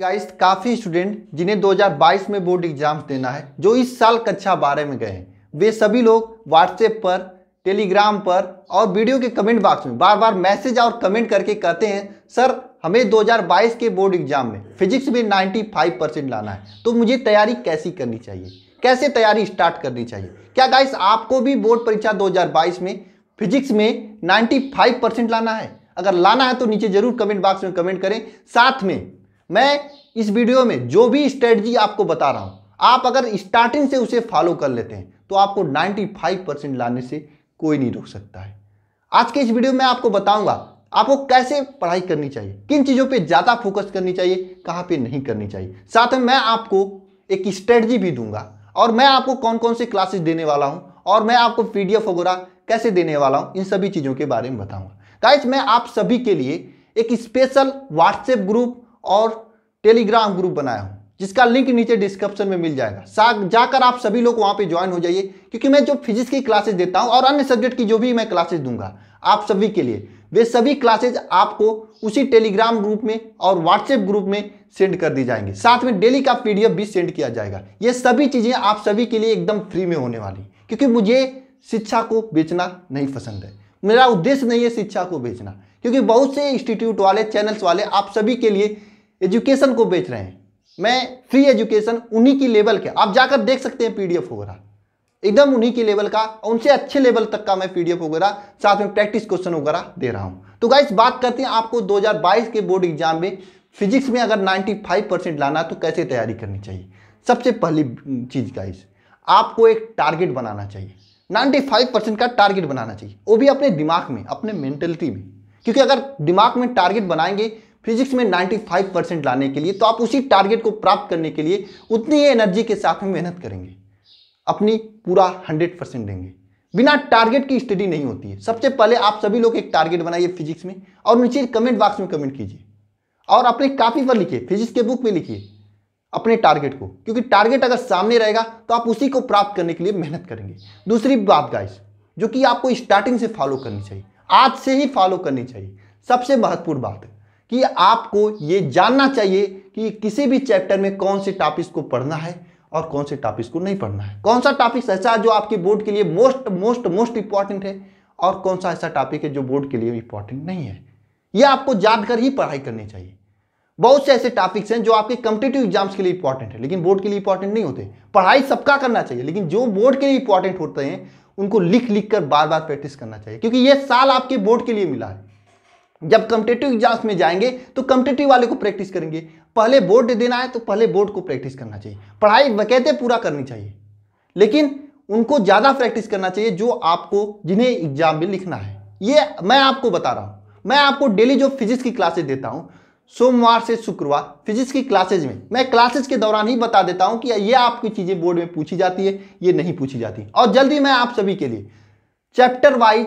guys काफ़ी student जिन्हें 2022 में बोर्ड एग्जाम्स देना है जो इस साल कक्षा बारह में गए हैं वे सभी लोग व्हाट्सएप पर टेलीग्राम पर और वीडियो के कमेंट बॉक्स में बार बार मैसेज और कमेंट करके कहते हैं सर हमें 2022 के बोर्ड एग्जाम में फिजिक्स में 95 परसेंट लाना है तो मुझे तैयारी कैसी करनी चाहिए कैसे तैयारी स्टार्ट करनी चाहिए क्या गाइस आपको भी बोर्ड परीक्षा दो में फिजिक्स में नाइन्टी परसेंट लाना है अगर लाना है तो नीचे जरूर कमेंट बॉक्स में कमेंट करें साथ में मैं इस वीडियो में जो भी स्ट्रेटजी आपको बता रहा हूं आप अगर स्टार्टिंग से उसे फॉलो कर लेते हैं तो आपको 95 परसेंट लाने से कोई नहीं रोक सकता है आज के इस वीडियो में आपको बताऊंगा आपको कैसे पढ़ाई करनी चाहिए किन चीज़ों पे ज़्यादा फोकस करनी चाहिए कहाँ पे नहीं करनी चाहिए साथ में मैं आपको एक स्ट्रेटजी भी दूंगा और मैं आपको कौन कौन से क्लासेस देने वाला हूँ और मैं आपको पी वगैरह कैसे देने वाला हूँ इन सभी चीज़ों के बारे में बताऊँगा गाइज मैं आप सभी के लिए एक स्पेशल व्हाट्सएप ग्रुप और टेलीग्राम ग्रुप बनाया हूँ जिसका लिंक नीचे डिस्क्रिप्शन में मिल जाएगा जाकर आप सभी लोग वहाँ पे ज्वाइन हो जाइए क्योंकि मैं जो फिजिक्स की क्लासेस देता हूँ और अन्य सब्जेक्ट की जो भी मैं क्लासेस दूंगा आप सभी के लिए वे सभी क्लासेज आपको उसी टेलीग्राम ग्रुप में और व्हाट्सएप ग्रुप में सेंड कर दी जाएंगी साथ में डेली का पी भी सेंड किया जाएगा ये सभी चीज़ें आप सभी के लिए एकदम फ्री में होने वाली क्योंकि मुझे शिक्षा को बेचना नहीं पसंद है मेरा उद्देश्य नहीं है शिक्षा को बेचना क्योंकि बहुत से इंस्टीट्यूट वाले चैनल्स वाले आप सभी के लिए एजुकेशन को बेच रहे हैं मैं फ्री एजुकेशन उन्हीं की लेवल के आप जाकर देख सकते हैं पीडीएफ वगैरह एकदम उन्हीं के लेवल का और उनसे अच्छे लेवल तक का मैं पीडीएफ वगैरह साथ में प्रैक्टिस क्वेश्चन वगैरह दे रहा हूं तो गाइस बात करते हैं आपको 2022 के बोर्ड एग्जाम में फिजिक्स में अगर 95 परसेंट लाना तो कैसे तैयारी करनी चाहिए सबसे पहली चीज़ गाइस आपको एक टारगेट बनाना चाहिए नाइन्टी परसेंट का टारगेट बनाना चाहिए वो भी अपने दिमाग में अपने मेंटेलिटी में क्योंकि अगर दिमाग में टारगेट बनाएंगे फिजिक्स में 95 परसेंट लाने के लिए तो आप उसी टारगेट को प्राप्त करने के लिए उतनी ही एनर्जी के साथ में मेहनत करेंगे अपनी पूरा 100 परसेंट देंगे बिना टारगेट की स्टडी नहीं होती है सबसे पहले आप सभी लोग एक टारगेट बनाइए फिजिक्स में और नीचे कमेंट बॉक्स में कमेंट कीजिए और अपने कापी पर लिखिए फिजिक्स के बुक में लिखिए अपने टारगेट को क्योंकि टारगेट अगर सामने रहेगा तो आप उसी को प्राप्त करने के लिए मेहनत करेंगे दूसरी बात गाइस जो कि आपको स्टार्टिंग से फॉलो करनी चाहिए आज से ही फॉलो करनी चाहिए सबसे महत्वपूर्ण बात है कि आपको ये जानना चाहिए कि किसी भी चैप्टर में कौन से टॉपिक्स को पढ़ना है और कौन से टॉपिक्स को नहीं पढ़ना है कौन सा टॉपिक्स ऐसा जो आपके बोर्ड के लिए मोस्ट मोस्ट मोस्ट इंपॉर्टेंट है और कौन सा ऐसा टॉपिक है जो बोर्ड के लिए इंपॉर्टेंट नहीं है यह आपको जानकर ही पढ़ाई करनी चाहिए बहुत से ऐसे टॉपिक्स हैं जो आपके कम्पिटेटिव एग्जाम्स के लिए इंपॉर्टेंट है लेकिन बोर्ड के लिए इंपॉर्टेंट नहीं होते पढ़ाई सबका करना चाहिए लेकिन जो बोर्ड के लिए इंपॉर्टेंट होते हैं उनको लिख लिख कर बार बार प्रैक्टिस करना चाहिए क्योंकि ये साल आपके बोर्ड के लिए मिला है जब कम्पिटेटिव एग्जाम्स में जाएंगे तो कम्पिटेटिव वाले को प्रैक्टिस करेंगे पहले बोर्ड देना है तो पहले बोर्ड को प्रैक्टिस करना चाहिए पढ़ाई बकैदे पूरा करनी चाहिए लेकिन उनको ज़्यादा प्रैक्टिस करना चाहिए जो आपको जिन्हें एग्जाम में लिखना है ये मैं आपको बता रहा हूँ मैं आपको डेली जो फिजिक्स की क्लासेज देता हूँ सोमवार से शुक्रवार फिजिक्स की क्लासेज में मैं क्लासेज के दौरान ही बता देता हूँ कि ये आपकी चीज़ें बोर्ड में पूछी जाती है ये नहीं पूछी जाती और जल्दी मैं आप सभी के लिए चैप्टर वाइज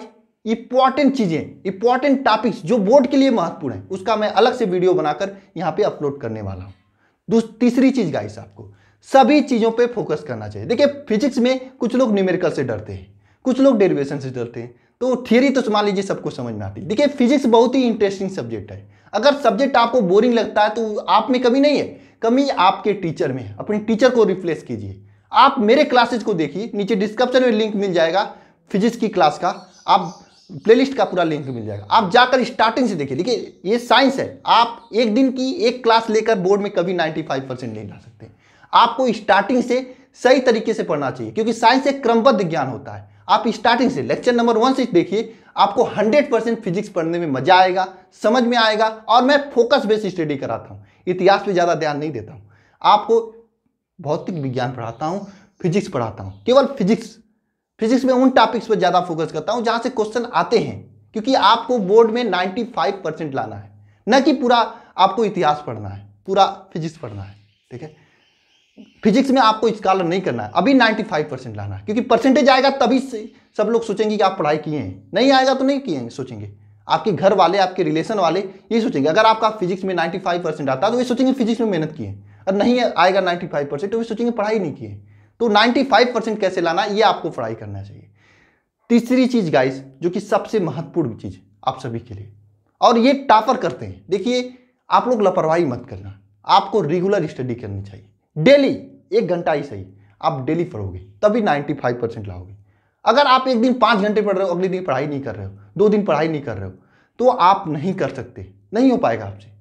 इंपॉर्टेंट चीज़ें इंपॉर्टेंट टॉपिक्स जो बोर्ड के लिए महत्वपूर्ण है उसका मैं अलग से वीडियो बनाकर यहाँ पे अपलोड करने वाला हूँ तीसरी चीज़ गाइस आपको सभी चीज़ों पे फोकस करना चाहिए देखिए फिजिक्स में कुछ लोग न्यूमेरिकल से डरते हैं कुछ लोग डेरिवेशन से डरते हैं तो थियरी तो मान लीजिए सबको समझ में आती देखिए फिजिक्स बहुत ही इंटरेस्टिंग सब्जेक्ट है अगर सब्जेक्ट आपको बोरिंग लगता है तो आप में कमी नहीं है कमी आपके टीचर में है अपने टीचर को रिप्लेस कीजिए आप मेरे क्लासेज को देखिए नीचे डिस्क्रिप्शन में लिंक मिल जाएगा फिजिक्स की क्लास का आप प्लेलिस्ट का पूरा लिंक मिल जाएगा आप जाकर स्टार्टिंग से देखिए देखिए ये साइंस है आप एक दिन की एक क्लास लेकर बोर्ड में कभी 95 परसेंट नहीं ला सकते आपको स्टार्टिंग से सही तरीके से पढ़ना चाहिए क्योंकि साइंस एक क्रमबद्ध ज्ञान होता है आप स्टार्टिंग से लेक्चर नंबर वन से देखिए आपको हंड्रेड परसेंट फिजिक्स पढ़ने में मजा आएगा समझ में आएगा और मैं फोकस बेस्ड स्टडी कराता हूँ इतिहास पर ज़्यादा ध्यान नहीं देता हूँ आपको भौतिक विज्ञान पढ़ाता हूँ फिजिक्स पढ़ाता हूँ केवल फिजिक्स फिजिक्स में उन टॉपिक्स पर ज़्यादा फोकस करता हूँ जहाँ से क्वेश्चन आते हैं क्योंकि आपको बोर्ड में 95 परसेंट लाना है न कि पूरा आपको इतिहास पढ़ना है पूरा फिजिक्स पढ़ना है ठीक है फिजिक्स में आपको स्कॉलर नहीं करना है अभी 95 परसेंट लाना है क्योंकि परसेंटेज आएगा तभी से सब लोग सोचेंगे कि आप पढ़ाई किए हैं नहीं आएगा तो नहीं किए सोचेंगे आपके घर वाले आपके रिलेशन वाले ये सोचेंगे अगर आपका फिजिक्स में फाइव परसेंट आता है तो ये सोचेंगे फिजिक्स में मेहनत किए और नहीं आएगा फाइव परसेंट तो वे सोचेंगे पढ़ाई नहीं किए तो 95 परसेंट कैसे लाना ये आपको पढ़ाई करना चाहिए तीसरी चीज गाइस जो कि सबसे महत्वपूर्ण चीज आप सभी के लिए और ये टापर करते हैं देखिए आप लोग लापरवाही मत करना आपको रेगुलर स्टडी करनी चाहिए डेली एक घंटा ही सही आप डेली पढ़ोगे तभी 95 परसेंट लाओगे अगर आप एक दिन पाँच घंटे पढ़ रहे हो अगले दिन पढ़ाई नहीं कर रहे हो दो दिन पढ़ाई नहीं कर रहे हो तो आप नहीं कर सकते नहीं हो पाएगा आपसे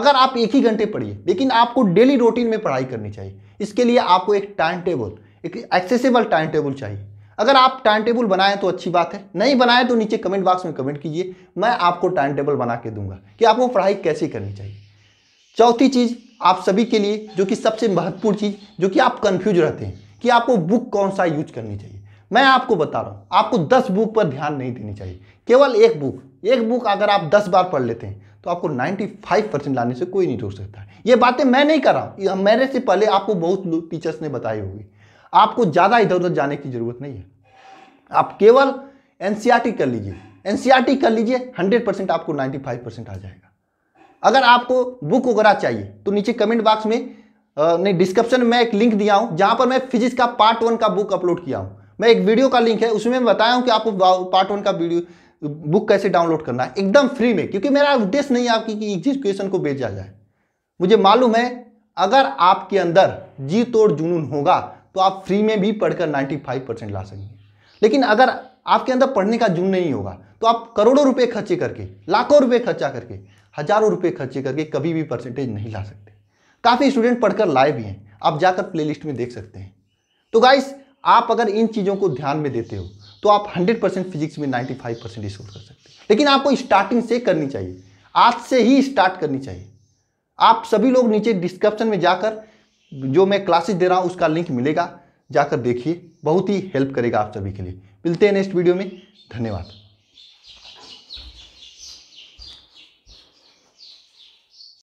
अगर आप एक ही घंटे पढ़िए लेकिन आपको डेली रूटीन में पढ़ाई करनी चाहिए इसके लिए आपको एक टाइम टेबल एक एक्सेसिबल टाइम टेबल चाहिए अगर आप टाइम टेबल बनाएं तो अच्छी बात है नहीं बनाएं तो नीचे कमेंट बॉक्स में कमेंट कीजिए मैं आपको टाइम टेबल बना के दूंगा कि आपको पढ़ाई कैसे करनी चाहिए चौथी चीज़ आप सभी के लिए जो कि सबसे महत्वपूर्ण चीज़ जो कि आप कन्फ्यूज रहते हैं कि आपको बुक कौन सा यूज करनी चाहिए मैं आपको बता रहा हूँ आपको दस बुक पर ध्यान नहीं देनी चाहिए केवल एक बुक एक बुक अगर आप दस बार पढ़ लेते हैं तो आपको नाइन्टी परसेंट लाने से कोई नहीं रोक सकता ये बातें मैं नहीं कर रहा हूँ मेरे से पहले आपको बहुत टीचर्स ने बताई होगी आपको ज़्यादा इधर उधर जाने की ज़रूरत नहीं है आप केवल एन e कर लीजिए एन e कर लीजिए हंड्रेड परसेंट आपको नाइन्टी फाइव परसेंट आ जाएगा अगर आपको बुक वगैरह चाहिए तो नीचे कमेंट बॉक्स में नहीं डिस्क्रिप्शन में एक लिंक दिया हूं जहां पर मैं फिजिक्स का पार्ट वन का बुक अपलोड किया हूं मैं एक वीडियो का लिंक है उसमें मैं बताया हूँ कि आपको पार्ट वन का वीडियो बुक कैसे डाउनलोड करना है एकदम फ्री में क्योंकि मेरा उद्देश्य नहीं है आपकी कि एजुकेशन को बेचा जाए मुझे मालूम है अगर आपके अंदर जी तोड़ जुनून होगा तो आप फ्री में भी पढ़कर 95 परसेंट ला सकेंगे लेकिन अगर आपके अंदर पढ़ने का जुन नहीं होगा तो आप करोड़ों रुपए खर्चे करके लाखों रुपए खर्चा करके हजारों रुपए खर्चे करके कभी भी परसेंटेज नहीं ला सकते काफ़ी स्टूडेंट पढ़कर लाए भी हैं आप जाकर प्ले में देख सकते हैं तो गाइस आप अगर इन चीज़ों को ध्यान में देते हो तो आप 100 परसेंट फिजिक्स में 95 परसेंट स्कोर कर सकते हैं लेकिन आपको स्टार्टिंग से करनी चाहिए आज से ही स्टार्ट करनी चाहिए आप सभी लोग नीचे डिस्क्रिप्शन में जाकर जो मैं क्लासेस दे रहा हूँ उसका लिंक मिलेगा जाकर देखिए बहुत ही हेल्प करेगा आप सभी के लिए मिलते हैं नेक्स्ट वीडियो में धन्यवाद